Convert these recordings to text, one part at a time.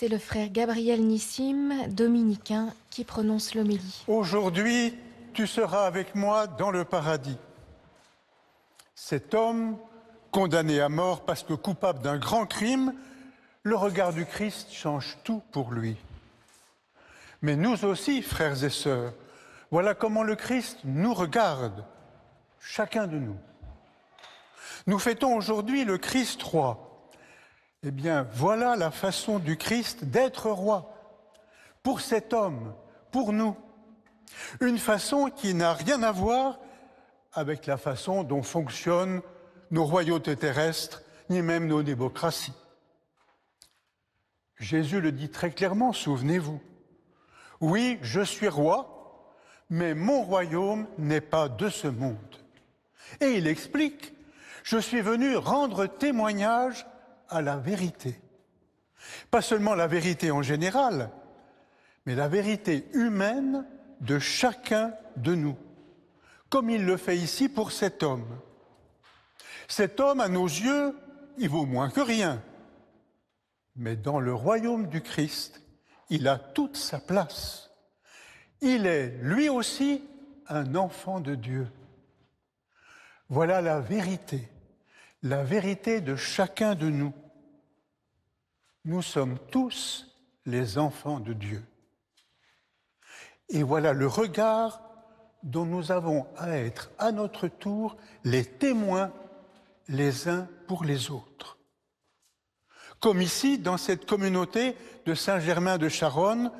C'est le frère Gabriel Nissim, dominicain, qui prononce l'homélie. Aujourd'hui, tu seras avec moi dans le paradis. Cet homme, condamné à mort parce que coupable d'un grand crime, le regard du Christ change tout pour lui. Mais nous aussi, frères et sœurs, voilà comment le Christ nous regarde, chacun de nous. Nous fêtons aujourd'hui le Christ roi, eh bien, voilà la façon du Christ d'être roi pour cet homme, pour nous. Une façon qui n'a rien à voir avec la façon dont fonctionnent nos royautés terrestres, ni même nos démocraties. Jésus le dit très clairement, souvenez-vous. Oui, je suis roi, mais mon royaume n'est pas de ce monde. Et il explique, je suis venu rendre témoignage à la vérité. Pas seulement la vérité en général, mais la vérité humaine de chacun de nous, comme il le fait ici pour cet homme. Cet homme, à nos yeux, il vaut moins que rien. Mais dans le royaume du Christ, il a toute sa place. Il est, lui aussi, un enfant de Dieu. Voilà la vérité la vérité de chacun de nous. Nous sommes tous les enfants de Dieu. Et voilà le regard dont nous avons à être à notre tour les témoins les uns pour les autres. Comme ici, dans cette communauté de Saint-Germain de Charonne,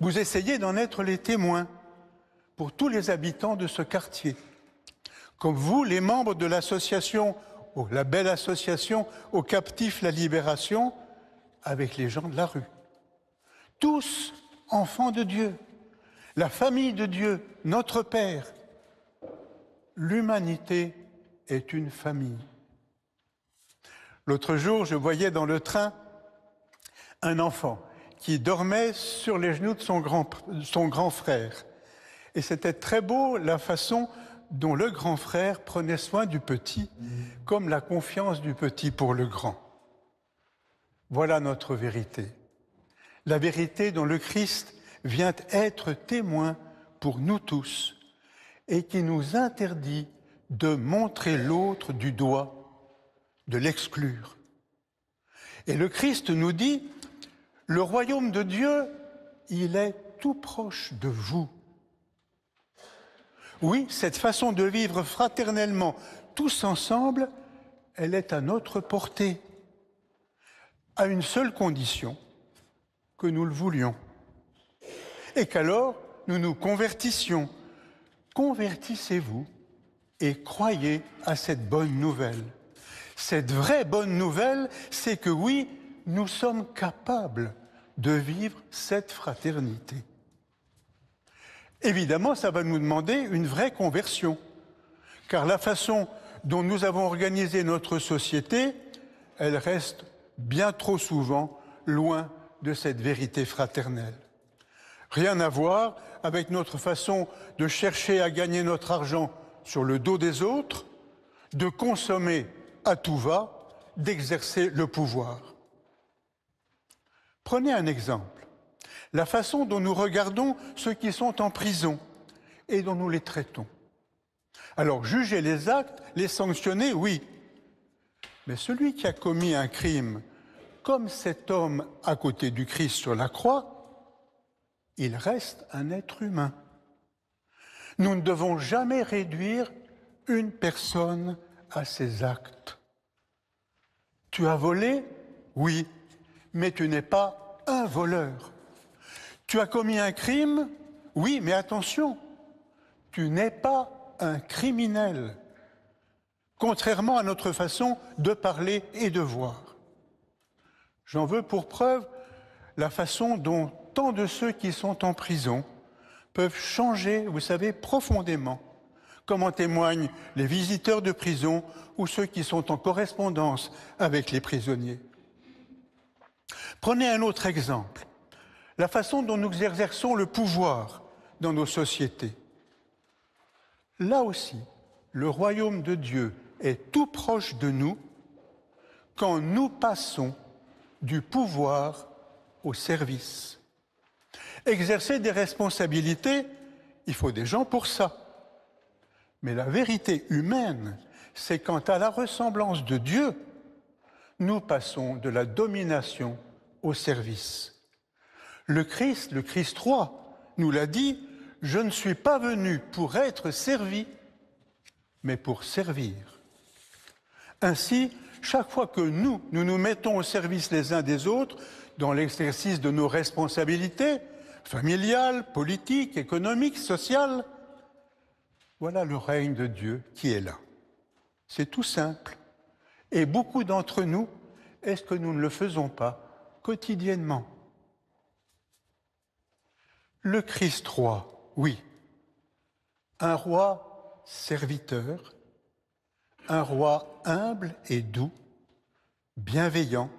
vous essayez d'en être les témoins pour tous les habitants de ce quartier. Comme vous, les membres de l'association Oh, la belle association aux captifs, la libération, avec les gens de la rue. Tous enfants de Dieu, la famille de Dieu, notre Père. L'humanité est une famille. L'autre jour, je voyais dans le train un enfant qui dormait sur les genoux de son grand, son grand frère. Et c'était très beau la façon dont le grand frère prenait soin du petit, comme la confiance du petit pour le grand. Voilà notre vérité. La vérité dont le Christ vient être témoin pour nous tous et qui nous interdit de montrer l'autre du doigt, de l'exclure. Et le Christ nous dit, le royaume de Dieu, il est tout proche de vous. Oui, cette façon de vivre fraternellement tous ensemble, elle est à notre portée, à une seule condition, que nous le voulions, et qu'alors nous nous convertissions. Convertissez-vous et croyez à cette bonne nouvelle. Cette vraie bonne nouvelle, c'est que oui, nous sommes capables de vivre cette fraternité. Évidemment, ça va nous demander une vraie conversion. Car la façon dont nous avons organisé notre société, elle reste bien trop souvent loin de cette vérité fraternelle. Rien à voir avec notre façon de chercher à gagner notre argent sur le dos des autres, de consommer à tout va, d'exercer le pouvoir. Prenez un exemple la façon dont nous regardons ceux qui sont en prison et dont nous les traitons. Alors juger les actes, les sanctionner, oui. Mais celui qui a commis un crime, comme cet homme à côté du Christ sur la croix, il reste un être humain. Nous ne devons jamais réduire une personne à ses actes. Tu as volé Oui, mais tu n'es pas un voleur. Tu as commis un crime Oui, mais attention, tu n'es pas un criminel, contrairement à notre façon de parler et de voir. J'en veux pour preuve la façon dont tant de ceux qui sont en prison peuvent changer, vous savez, profondément, comme en témoignent les visiteurs de prison ou ceux qui sont en correspondance avec les prisonniers. Prenez un autre exemple la façon dont nous exerçons le pouvoir dans nos sociétés. Là aussi, le royaume de Dieu est tout proche de nous quand nous passons du pouvoir au service. Exercer des responsabilités, il faut des gens pour ça. Mais la vérité humaine, c'est quant à la ressemblance de Dieu, nous passons de la domination au service. Le Christ, le Christ roi, nous l'a dit, je ne suis pas venu pour être servi, mais pour servir. Ainsi, chaque fois que nous, nous nous mettons au service les uns des autres, dans l'exercice de nos responsabilités familiales, politiques, économiques, sociales, voilà le règne de Dieu qui est là. C'est tout simple. Et beaucoup d'entre nous, est-ce que nous ne le faisons pas quotidiennement le Christ roi, oui. Un roi serviteur, un roi humble et doux, bienveillant,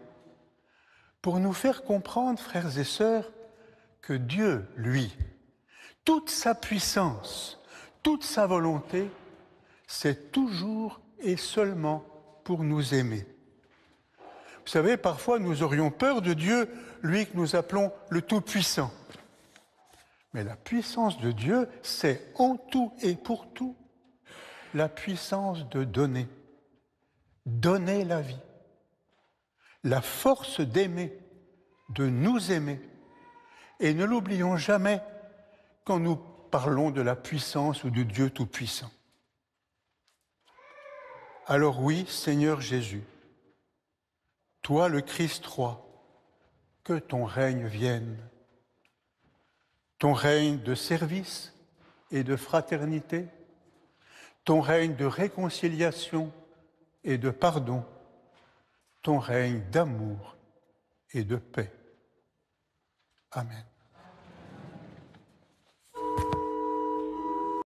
pour nous faire comprendre, frères et sœurs, que Dieu, lui, toute sa puissance, toute sa volonté, c'est toujours et seulement pour nous aimer. Vous savez, parfois nous aurions peur de Dieu, lui que nous appelons le Tout-Puissant. Mais la puissance de Dieu, c'est en tout et pour tout la puissance de donner. Donner la vie. La force d'aimer, de nous aimer. Et ne l'oublions jamais quand nous parlons de la puissance ou de Dieu Tout-Puissant. Alors oui, Seigneur Jésus, toi le Christ roi, que ton règne vienne ton règne de service et de fraternité, ton règne de réconciliation et de pardon, ton règne d'amour et de paix. Amen.